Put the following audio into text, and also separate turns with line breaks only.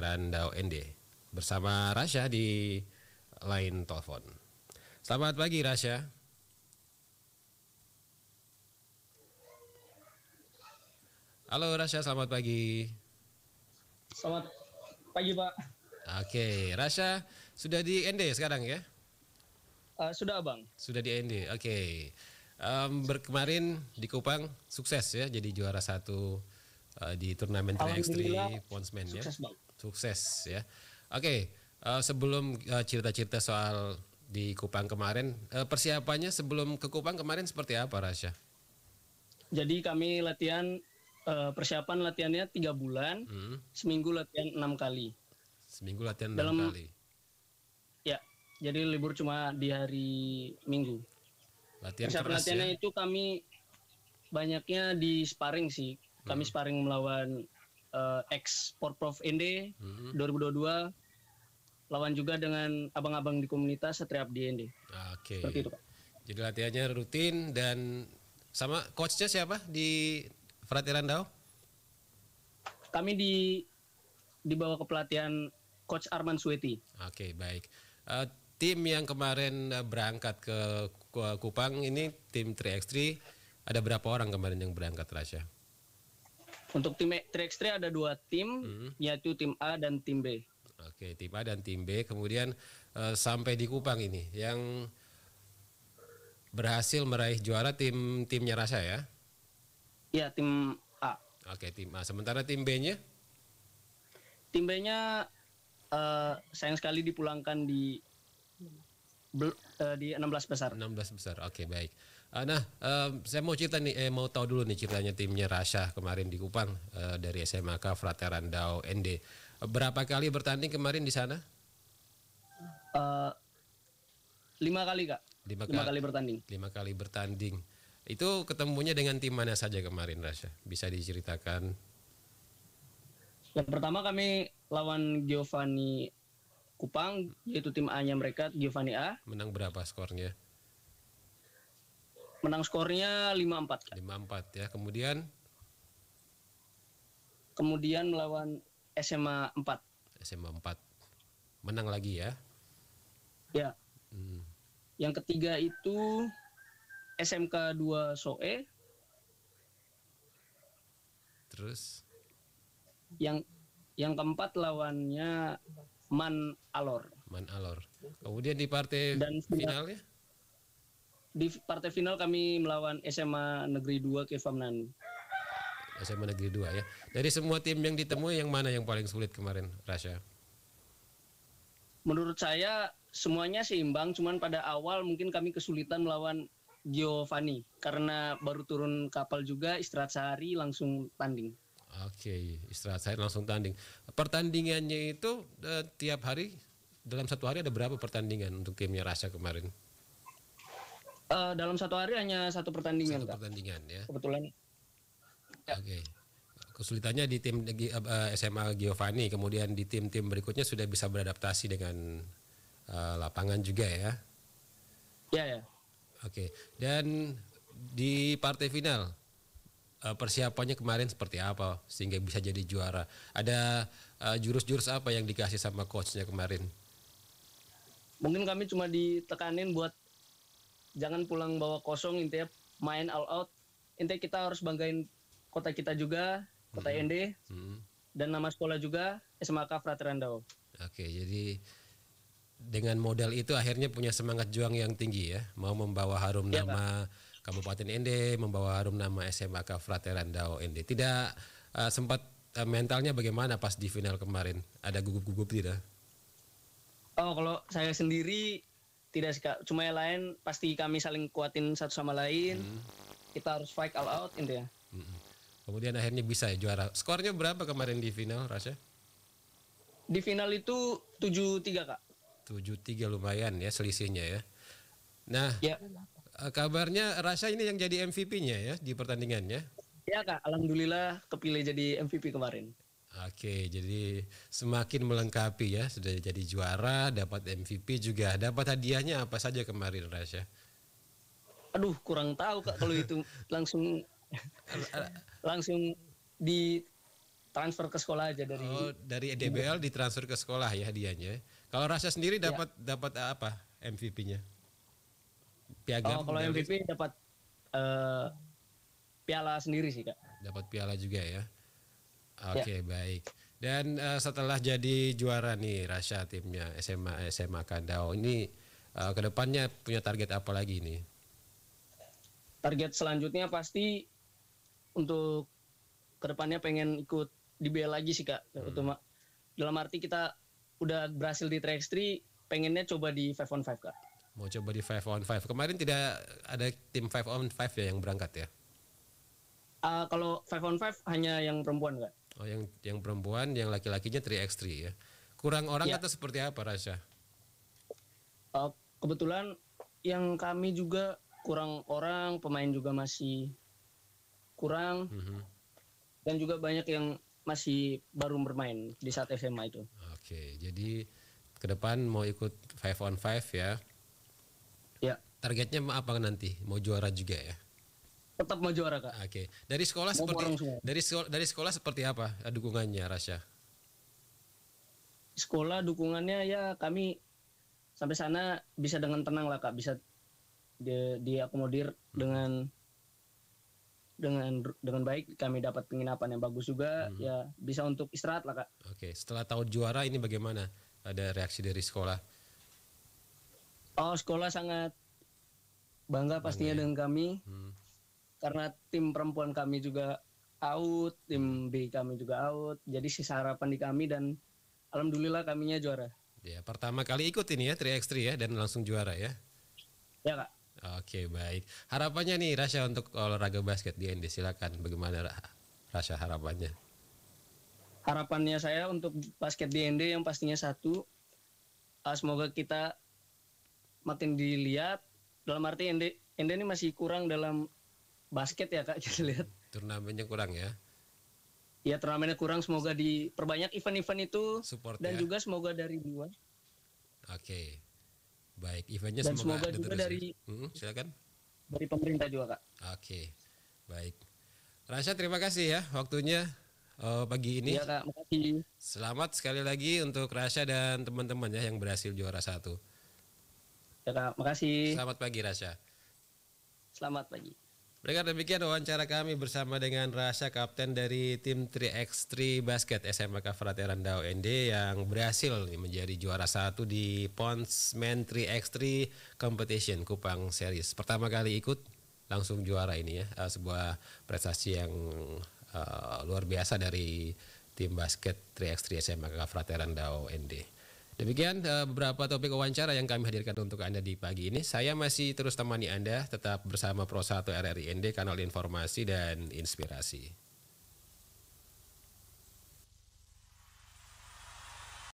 Dao ND bersama Rasha di lain telepon. Selamat pagi Rasha. Halo Rasha, selamat pagi.
Selamat pagi Pak.
Oke, Rasha sudah di ND sekarang ya?
Uh, sudah Bang.
Sudah di ND, oke. Um, berkemarin di Kupang sukses ya, jadi juara satu uh, di turnamen Tri X3 Ponsman ya. Sukses Bang sukses ya. Oke, uh, sebelum eh, cerita-cerita uh, soal di Kupang kemarin, uh, persiapannya sebelum ke Kupang kemarin seperti apa, Rasya?
Jadi kami latihan uh, persiapan latihannya tiga bulan, hmm. seminggu latihan enam kali.
Seminggu latihan enam kali.
Ya, jadi libur cuma di hari Minggu. Latihan persiapan keras, latihannya ya? itu kami banyaknya di sparring sih. Kami hmm. sparring melawan uh, ex Prof ND hmm. 2022 lawan juga dengan abang-abang di komunitas setiap di ND.
Oke. Okay. Jadi latihannya rutin dan sama coachnya siapa di Fratiran Dao? Kami di dibawa ke
pelatihan coach Arman Sueti.
Oke, okay, baik. Uh, tim yang kemarin berangkat ke Kupang ini tim 3x3 ada berapa orang kemarin yang berangkat Rasya?
Untuk tim e- Trixtre ada dua tim, hmm. yaitu tim A dan tim B.
Oke, tim A dan tim B. Kemudian uh, sampai di Kupang ini, yang berhasil meraih juara tim timnya Rasa ya?
Iya, tim A. Oke, tim A. Sementara tim B-nya? Tim B-nya uh, sayang sekali dipulangkan di uh, di 16 besar.
16 besar. Oke, baik. Uh, nah, um, saya mau cerita nih, eh, mau tahu dulu nih ceritanya timnya Rasha kemarin di Kupang uh, dari SMK Dao ND. Berapa kali bertanding kemarin di sana?
Uh, lima
kali kak. Lima, lima kali, kali bertanding. Lima kali bertanding. Itu ketemunya dengan tim mana saja kemarin Rasha? Bisa diceritakan?
Yang pertama kami lawan Giovanni Kupang, yaitu tim A-nya mereka Giovanni A. Menang berapa skornya? menang skornya 5-4 kan. 5-4 ya. Kemudian kemudian melawan SMA 4. SMA
4. Menang lagi ya. Ya. Hmm.
Yang ketiga itu SMK 2 Soe. Terus yang yang keempat lawannya Man Alor.
Man Alor. Kemudian di partai Dan finalnya
di partai final kami melawan SMA Negeri 2 Kevamnan.
SMA Negeri 2 ya. Dari semua tim yang ditemui yang mana yang paling sulit kemarin, Rasya?
Menurut saya semuanya seimbang, cuman pada awal mungkin kami kesulitan melawan Giovanni karena baru turun kapal juga istirahat sehari langsung tanding.
Oke, istirahat sehari langsung tanding. Pertandingannya itu eh, tiap hari dalam satu hari ada berapa pertandingan untuk timnya Rasya kemarin?
Uh, dalam satu hari hanya satu pertandingan. Satu pertandingan ya. Kebetulan. Ya. Oke.
Okay. Kesulitannya di tim eh, eh, SMA Giovanni, kemudian di tim-tim berikutnya sudah bisa beradaptasi dengan uh, lapangan juga ya. Ya ya. Oke. Okay. Dan di partai final persiapannya kemarin seperti apa sehingga bisa jadi juara? Ada jurus-jurus apa yang dikasih sama coachnya kemarin?
Mungkin kami cuma ditekanin buat jangan pulang bawa kosong intinya main all out intinya kita harus banggain kota kita juga kota hmm. ND hmm. dan nama sekolah juga SMK Fraterandau
oke jadi dengan modal itu akhirnya punya semangat juang yang tinggi ya mau membawa harum ya, nama Pak. Kabupaten ND membawa harum nama SMK Fraterandau ND tidak uh, sempat eh, mentalnya bagaimana pas di final kemarin ada gugup-gugup tidak
Oh kalau saya sendiri tidak sih kak cuma yang lain pasti kami saling kuatin satu sama lain hmm. kita harus fight all out intinya gitu
hmm. kemudian akhirnya bisa ya juara skornya berapa kemarin di final rasa
di final itu tujuh tiga kak
tujuh tiga lumayan ya selisihnya ya nah ya. Eh, kabarnya rasa ini yang jadi MVP-nya ya di pertandingannya
Ya kak, alhamdulillah kepilih jadi MVP kemarin.
Oke, jadi semakin melengkapi ya, sudah jadi juara, dapat MVP juga, dapat hadiahnya apa saja kemarin Rasya?
Aduh, kurang tahu kak kalau itu langsung langsung di transfer ke sekolah aja dari oh, dari EDBL iya.
ditransfer ke sekolah ya hadiahnya. Kalau Rasya sendiri iya. dapat ya. dapat apa MVP-nya? Piagam. Oh, kalau MVP
dapat uh, piala sendiri sih kak.
Dapat piala juga ya. Ya. Oke okay, ya. baik. Dan uh, setelah jadi juara nih Rasha timnya SMA SMA Kandau ini uh, eh, kedepannya punya target apa lagi nih?
Target selanjutnya pasti untuk kedepannya pengen ikut di BL lagi sih kak. Hmm. dalam arti kita udah berhasil di track 3 pengennya coba di 5 on 5 kak.
Mau coba di 5 on 5. Kemarin tidak ada tim 5 on 5 ya yang berangkat ya?
Uh, kalau 5 on 5 hanya yang perempuan kak.
Oh, yang yang perempuan, yang laki-lakinya 3x3 ya. Kurang orang ya. atau seperti apa Rasha?
Uh, eh, kebetulan yang kami juga kurang orang, pemain juga masih kurang. Mm -hmm. Dan juga banyak yang masih baru bermain di saat SMA itu.
Oke, jadi ke depan mau ikut five on five ya. Ya. Targetnya apa nanti? Mau juara juga ya? tetap mau juara kak. Oke. Okay. Dari sekolah mau seperti dari sekolah dari sekolah seperti apa dukungannya Rasya?
Sekolah dukungannya ya kami sampai sana bisa dengan tenang lah kak bisa di, diakomodir hmm. dengan dengan dengan baik kami dapat penginapan yang bagus juga hmm. ya bisa untuk istirahat lah kak.
Oke okay. setelah tahun juara ini bagaimana ada reaksi dari sekolah?
Oh sekolah sangat bangga pastinya bangga, ya? dengan kami. Hmm karena tim perempuan kami juga out, tim B kami juga out. Jadi sisa harapan di kami dan alhamdulillah kaminya juara.
Ya, pertama kali ikut ini ya 3x3 ya dan langsung juara ya. Ya, Kak. Oke, baik. Harapannya nih Rasha untuk olahraga basket di ND silakan bagaimana Rasha harapannya?
Harapannya saya untuk basket di ND yang pastinya satu ah, semoga kita makin dilihat dalam arti ND ND ini masih kurang dalam basket ya kak kita lihat turnamennya kurang ya ya turnamennya kurang semoga diperbanyak event-event itu support dan ya. juga semoga dari luar. oke okay. baik eventnya dan semoga, semoga juga ya? dari hmm, silakan dari pemerintah juga kak
oke okay. baik Rasha terima kasih ya waktunya uh, pagi ini ya, kak. Makasih. selamat sekali lagi untuk Rasha dan teman temannya yang berhasil juara satu
ya kak makasih
selamat pagi Rasha selamat pagi mereka demikian wawancara kami bersama dengan Rasa kapten dari tim 3x3 basket SMA Kafrateran Dao ND yang berhasil menjadi juara satu di Pons Men 3x3 Competition Kupang Series. Pertama kali ikut langsung juara ini ya, eh, sebuah prestasi yang uh, luar biasa dari tim basket 3x3 SMA Kafrateran Dao ND. Demikian eh, beberapa topik wawancara yang kami hadirkan untuk Anda di pagi ini. Saya masih terus temani Anda tetap bersama Pro 1 RRI ND kanal informasi dan
inspirasi.